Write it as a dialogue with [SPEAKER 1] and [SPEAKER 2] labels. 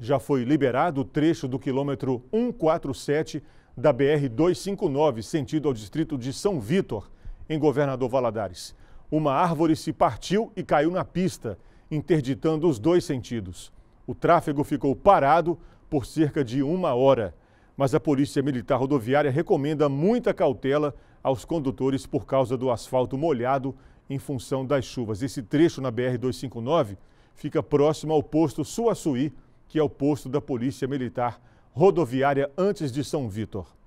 [SPEAKER 1] já foi liberado o trecho do quilômetro 147 da BR 259, sentido ao distrito de São Vitor, em Governador Valadares. Uma árvore se partiu e caiu na pista, interditando os dois sentidos. O tráfego ficou parado por cerca de uma hora, mas a Polícia Militar Rodoviária recomenda muita cautela aos condutores por causa do asfalto molhado em função das chuvas. Esse trecho na BR 259 fica próximo ao posto Suaçuí, que é o posto da Polícia Militar Rodoviária antes de São Vítor.